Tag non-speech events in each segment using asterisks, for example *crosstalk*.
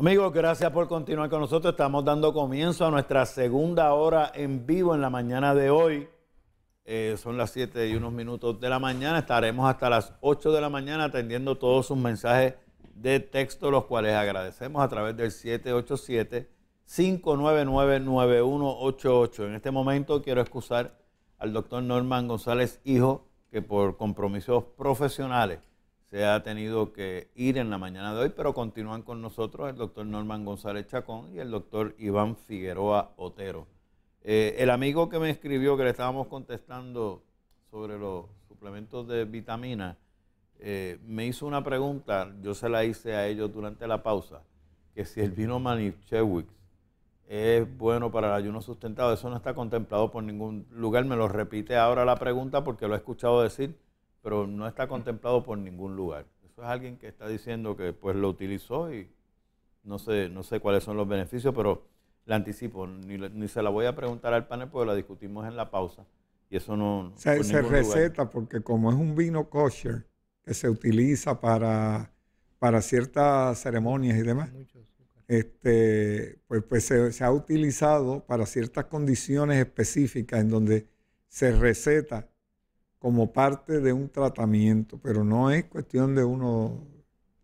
Amigos, gracias por continuar con nosotros. Estamos dando comienzo a nuestra segunda hora en vivo en la mañana de hoy. Eh, son las 7 y unos minutos de la mañana. Estaremos hasta las 8 de la mañana atendiendo todos sus mensajes de texto, los cuales agradecemos a través del 787-599-9188. En este momento quiero excusar al doctor Norman González Hijo, que por compromisos profesionales se ha tenido que ir en la mañana de hoy, pero continúan con nosotros el doctor Norman González Chacón y el doctor Iván Figueroa Otero. Eh, el amigo que me escribió que le estábamos contestando sobre los suplementos de vitamina, eh, me hizo una pregunta, yo se la hice a ellos durante la pausa, que si el vino Manichewicz es bueno para el ayuno sustentado, eso no está contemplado por ningún lugar, me lo repite ahora la pregunta porque lo he escuchado decir pero no está contemplado por ningún lugar. Eso es alguien que está diciendo que pues lo utilizó y no sé, no sé cuáles son los beneficios, pero la anticipo, ni, se la voy a preguntar al panel porque la discutimos en la pausa. Y eso no... Se, receta porque como es un vino kosher que se utiliza para, para ciertas ceremonias y demás, este, pues, pues se ha utilizado para ciertas condiciones específicas en donde se receta como parte de un tratamiento, pero no es cuestión de uno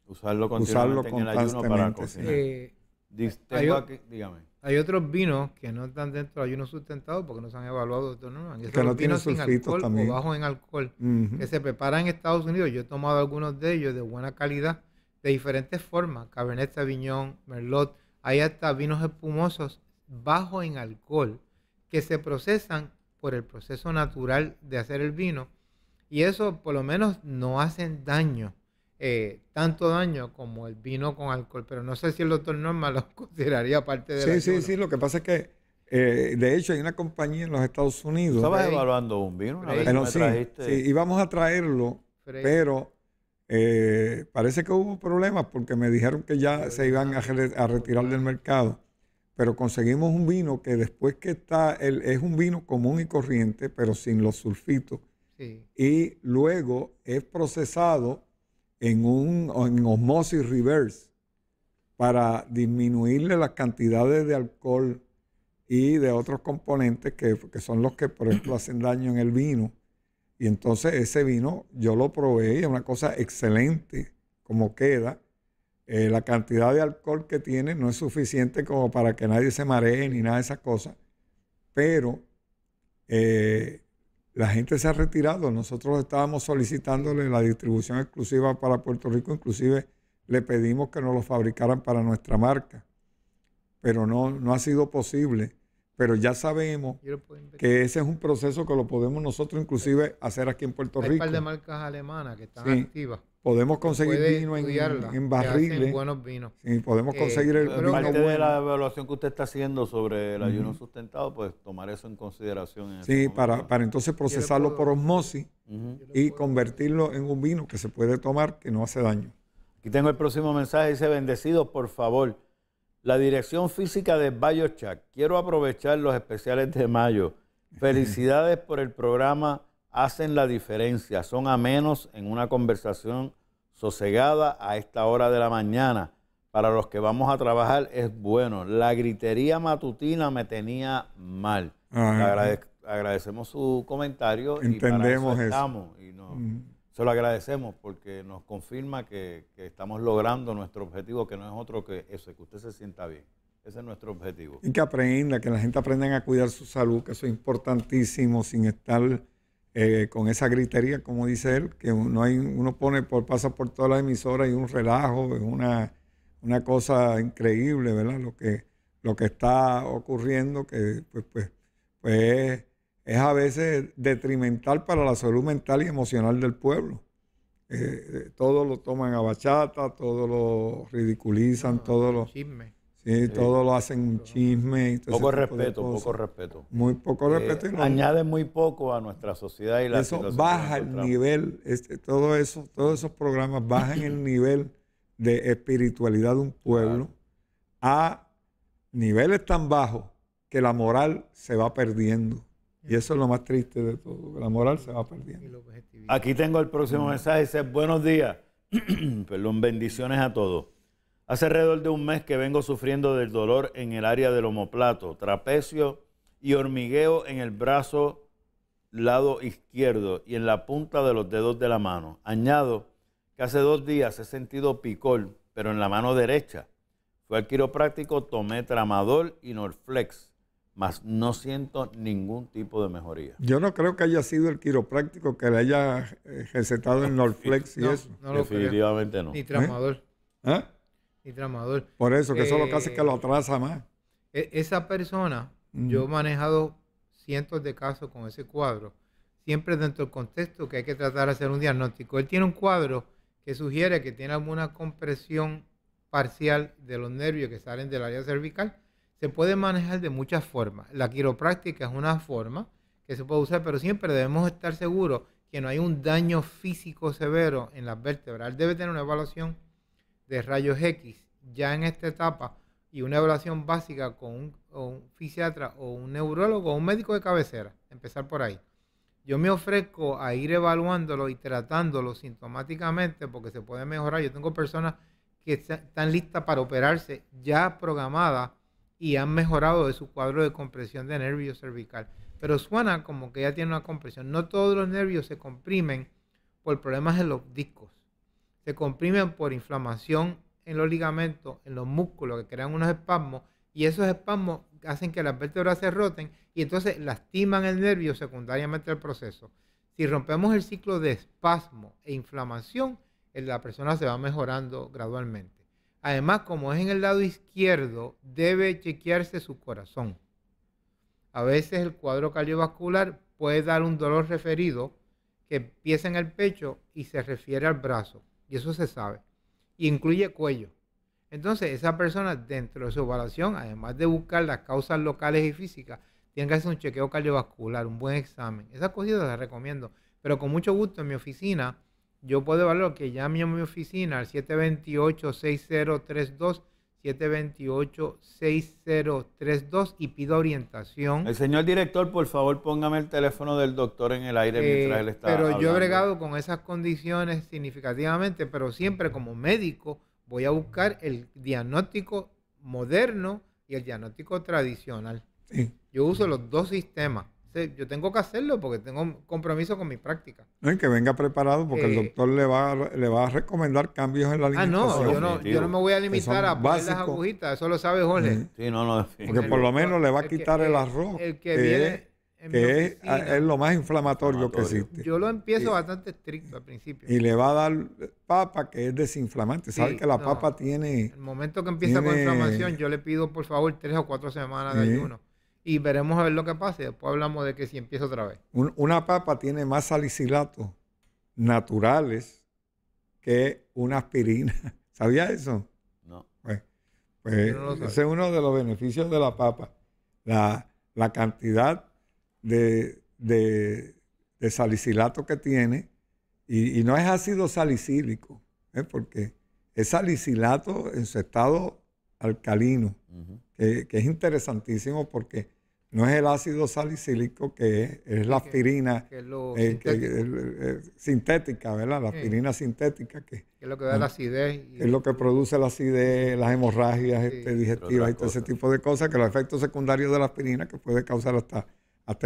usarlo, usarlo constantemente. hay, otros vinos que no están dentro de ayuno sustentado porque no se han evaluado, doctor Que no vinos sin alcohol o bajos en alcohol que se preparan en Estados Unidos. Yo he tomado algunos de ellos de buena calidad, de diferentes formas. Cabernet Sauvignon, Merlot. Hay hasta vinos espumosos bajos en alcohol que se procesan por el proceso natural de hacer el vino. Y eso por lo menos no hacen daño, eh, tanto daño como el vino con alcohol. Pero no sé si el doctor Norma lo *laughs* consideraría parte de... Sí, sí, sí, lo que pasa es que eh, de hecho, hay una compañía en los Estados Unidos. Estabas evaluando un vino una vez que trajiste... sí, íbamos a traerlo, pero eh, parece que hubo problemas porque me dijeron que ya se iban a, retirar del mercado pero conseguimos un vino que después que está, el, es un vino común y corriente, pero sin los sulfitos. Y luego es procesado en, un, osmosis reverse para disminuirle las cantidades de alcohol y de otros componentes que, que son los que, por ejemplo, hacen daño en el vino. Y entonces ese vino yo lo probé y es una cosa excelente como queda eh, la cantidad de alcohol que tiene no es suficiente como para que nadie se maree ni nada de esas cosas, pero eh, la gente se ha retirado. Nosotros estábamos solicitándole la distribución exclusiva para Puerto Rico, inclusive le pedimos que nos lo fabricaran para nuestra marca, pero no, no ha sido posible. Pero ya sabemos que ese es un proceso que lo podemos nosotros inclusive hacer aquí en Puerto Rico. un par de marcas alemanas que están activas Podemos conseguir vino en, en barriles. Buenos Y podemos eh, conseguir el vino parte de la evaluación que usted está haciendo sobre el ayuno sustentado, pues tomar eso en consideración. En sí, para, entonces procesarlo por osmosis y convertirlo en un vino que se puede tomar que no hace daño. Aquí tengo el próximo mensaje, dice, bendecido, por favor. La dirección física de Chac, Quiero aprovechar los especiales de mayo. *laughs* Felicidades por el programa hacen la diferencia, son amenos en una conversación sosegada a esta hora de la mañana. Para los que vamos a trabajar es bueno. La gritería matutina me tenía mal. agradecemos su comentario. Entendemos y Estamos Y nos, solo mm. Se lo agradecemos porque nos confirma que, que estamos logrando nuestro objetivo, que no es otro que eso, que usted se sienta bien. Ese es nuestro objetivo. Y que aprenda, que la gente aprenda a cuidar su salud, que eso es importantísimo, sin estar eh, con esa gritería, como dice él, que uno, hay, uno pone por, pasa por todas las emisoras y un relajo, es una, una cosa increíble, ¿verdad? Lo que, lo que está ocurriendo, que pues, pues, pues es a veces detrimental para la salud mental y emocional del pueblo. Eh, eh todo lo toman a bachata, todo lo ridiculizan, todos ah, todo lo... Eh, sí, todo lo hacen un chisme. Poco respeto, poco respeto. Muy poco eh, respeto. añade muy poco a nuestra sociedad y la Eso baja el nivel, este, todo eso, todos esos programas bajan el nivel de espiritualidad de un pueblo a niveles tan bajos que la moral se va perdiendo. Y eso es lo más triste de todo, la moral se va perdiendo. Aquí tengo el próximo mensaje, dice, buenos días, *clears throat* perdón, bendiciones a todos. Hace alrededor de un mes que vengo sufriendo del dolor en el área del omoplato, trapecio y hormigueo en el brazo lado izquierdo y en la punta de los dedos de la mano. Añado que hace dos días he sentido picor, pero en la mano derecha. Fue al quiropráctico, tomé tramador y norflex, mas no siento ningún tipo de mejoría. Yo no creo que haya sido el quiropráctico que le haya eh, recetado el *laughs* norflex y eso. Definitivamente no. Ni tramador. ¿Eh? ¿Ah? Por eso, que eso lo que hace que lo eh, atrasa más. E, esa persona, yo he manejado cientos de casos con ese cuadro, siempre dentro del contexto que hay que tratar de hacer un diagnóstico. Él tiene un cuadro que sugiere que tiene alguna compresión parcial de los nervios que salen del área cervical. Se puede manejar de muchas formas. La quiropráctica es una forma que se puede usar, pero siempre debemos estar seguros que no hay un daño físico severo en la vértebras. Él debe tener una evaluación de rayos X ya en esta etapa y una evaluación básica con un, fisiatra o un neurólogo o un médico de cabecera, empezar por ahí. Yo me ofrezco a ir evaluándolo y tratándolo sintomáticamente porque se puede mejorar. Yo tengo personas que están listas para operarse ya programadas y han mejorado de su cuadro de compresión de nervio cervical. Pero suena como que ya tiene una compresión. No todos los nervios se comprimen por problemas en los discos se comprimen por inflamación en los ligamentos, en los músculos, que crean unos espasmos, y esos espasmos hacen que las vértebras se roten y entonces lastiman el nervio secundariamente al proceso. Si rompemos el ciclo de espasmo e inflamación, la persona se va mejorando gradualmente. Además, como es en el lado izquierdo, debe chequearse su corazón. A veces el cuadro cardiovascular puede dar un dolor referido que empieza en el pecho y se refiere al brazo y eso se sabe, incluye cuello. Entonces, esa persona dentro de su evaluación, además de buscar las causas locales y físicas, tiene que hacer un chequeo cardiovascular, un buen examen. Esas cositas las recomiendo. Pero con mucho gusto en mi oficina, yo puedo evaluar que llame a mi oficina al 728-6032 728-6032 y pido orientación. El señor director, por favor, póngame el teléfono del doctor en el aire mientras eh, él está. Pero yo he bregado con esas condiciones significativamente, pero siempre como médico voy a buscar el diagnóstico moderno y el diagnóstico tradicional. Yo uso los dos sistemas yo tengo que hacerlo porque tengo compromiso con mi práctica. que venga preparado porque el eh, doctor le va, le va a recomendar cambios en la alimentación. Ah, no, yo no, me voy a limitar a poner las agujitas, eso lo sabe Jorge. Sí, no, no. Porque por lo menos le va a quitar el, arroz. El que, viene que ah, es, lo más inflamatorio, que existe. Yo lo empiezo bastante estricto al principio. Y le va a dar papa, que es desinflamante. que la papa tiene... El momento que empieza con inflamación, yo le pido, por favor, tres o cuatro semanas de ayuno y veremos a ver lo que pasa. Y después hablamos de que si empieza otra vez. una papa tiene más salicilatos naturales que una aspirina. *laughs* ¿Sabía eso? No. Pues, pues ese es uno de los beneficios de la papa. La, cantidad de, de, salicilato que tiene. Y, no es ácido salicílico, ¿eh? porque es salicilato en su estado alcalino, que es interesantísimo porque no es el ácido salicílico que es, es la aspirina sintética, ¿verdad? La aspirina sintética que, es lo que da ah, la acidez. es lo que produce la acidez, las hemorragias este, digestivas y todo ese tipo de cosas, que los efectos secundarios de la aspirina que puede causar hasta,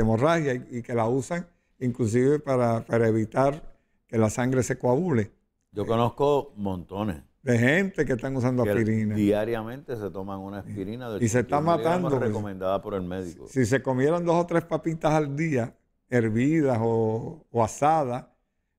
hemorragia y, que la usan inclusive para, para evitar que la sangre se coagule. Yo conozco montones de gente que están usando aspirina. Diariamente se toman una aspirina del Y se está matando. Pues. recomendada por el médico. Si, se comieran dos o tres papitas al día, hervidas o, asadas,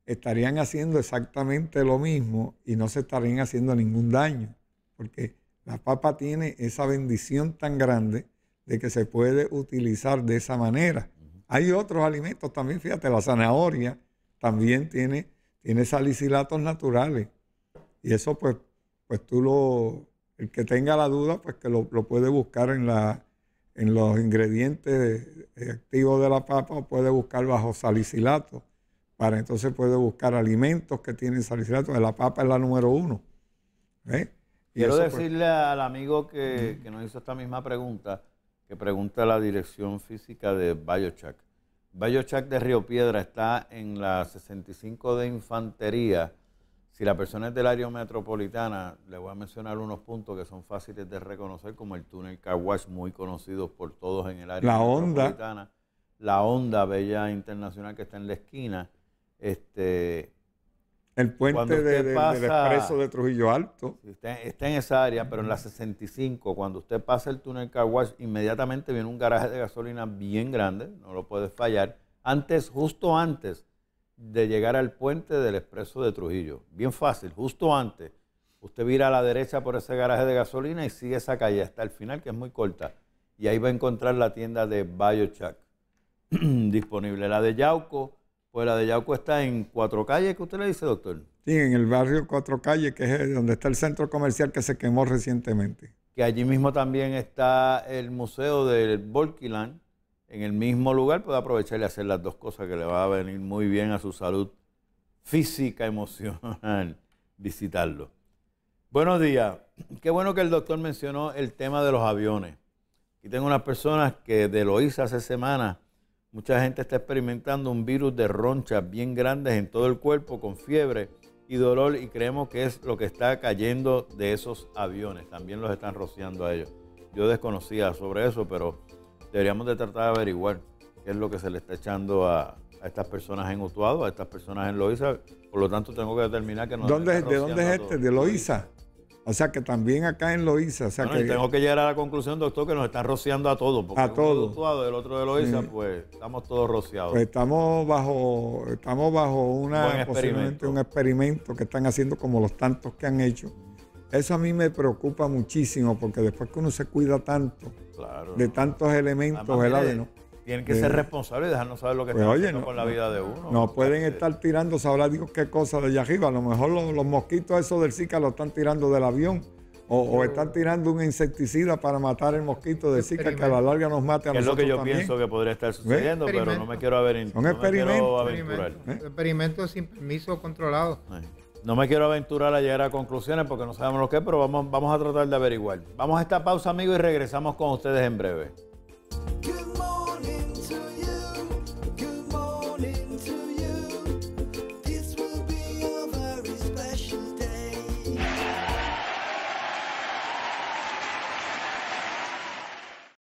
estarían haciendo exactamente lo mismo y no se estarían haciendo ningún daño. Porque la papa tiene esa bendición tan grande de que se puede utilizar de esa manera. Hay otros alimentos también, fíjate, la zanahoria también tiene, tiene salicilatos naturales y eso pues, pues tú lo, el que tenga la duda, pues que lo, puede buscar en, la, en los ingredientes activos de la papa o puede buscar bajo salicilato. Para entonces puede buscar alimentos que tienen salicilato. La papa es la número uno. ¿eh? Quiero pues, decirle al amigo que, nos hizo esta misma pregunta, que pregunta la dirección física de Biochac. Bayochac de Río Piedra está en la 65 de Infantería, si la persona es del área metropolitana, le voy a mencionar unos puntos que son fáciles de reconocer, como el túnel Carwash, muy conocido por todos en el área la metropolitana. La Onda Bella Internacional que está en la esquina. Este, el puente de, expreso de Trujillo Alto. Está, en esa área, pero en la 65, cuando usted pasa el túnel Carwash, inmediatamente viene un garaje de gasolina bien grande, no lo puede fallar. Antes, justo antes de llegar al puente del expreso de Trujillo. Bien fácil, justo antes. Usted vira a la derecha por ese garaje de gasolina y sigue esa calle hasta el final, que es muy corta. Y ahí va a encontrar la tienda de Chuck *clears throat* disponible. La de Yauco, pues la de Yauco está en Cuatro Calles, que usted le dice, doctor? Sí, en el barrio Cuatro Calles, que es donde está el centro comercial que se quemó recientemente. Que allí mismo también está el museo del Volkiland, en el mismo lugar puede aprovechar y hacer las dos cosas que le va a venir muy bien a su salud física, *laughs* emocional, visitarlo. Buenos días. Qué bueno que el doctor mencionó el tema de los aviones. Aquí tengo unas personas que de lo hace semanas. Mucha gente está experimentando un virus de ronchas bien grandes en todo el cuerpo con fiebre y dolor y creemos que es lo que está cayendo de esos aviones. También los están rociando a ellos. Yo desconocía sobre eso, pero deberíamos de tratar de averiguar qué es lo que se le está echando a, estas personas en Utuado, a estas personas en Loiza Por lo tanto, tengo que determinar que no. ¿Dónde, ¿De dónde es este? ¿De Loiza O sea que también acá en Loiza O sea que... Tengo que llegar a la conclusión, doctor, que nos están rociando a todos. Porque a todos. Utuado, el otro de Loiza pues estamos todos rociados. Pues estamos bajo, estamos bajo una, un experimento que están haciendo como los tantos que han hecho eso a mí me preocupa muchísimo porque después que uno se cuida tanto de tantos elementos, ¿verdad? tienen que ser responsables y dejarnos saber lo que está pues, están haciendo con la vida de uno. No pueden este estar tirando, sabrá Dios qué cosa de allá arriba. A lo mejor los, mosquitos esos del Zika lo están tirando del avión. O, están tirando un insecticida para matar el mosquito del Zika que a la larga nos mate a nosotros. Es lo que yo pienso que podría estar sucediendo, pero no me quiero aventurar. Son un experimento sin permiso controlado. No me quiero aventurar a llegar a conclusiones porque no sabemos lo que es, pero vamos, vamos a tratar de averiguar. Vamos a esta pausa, amigos, y regresamos con ustedes en breve.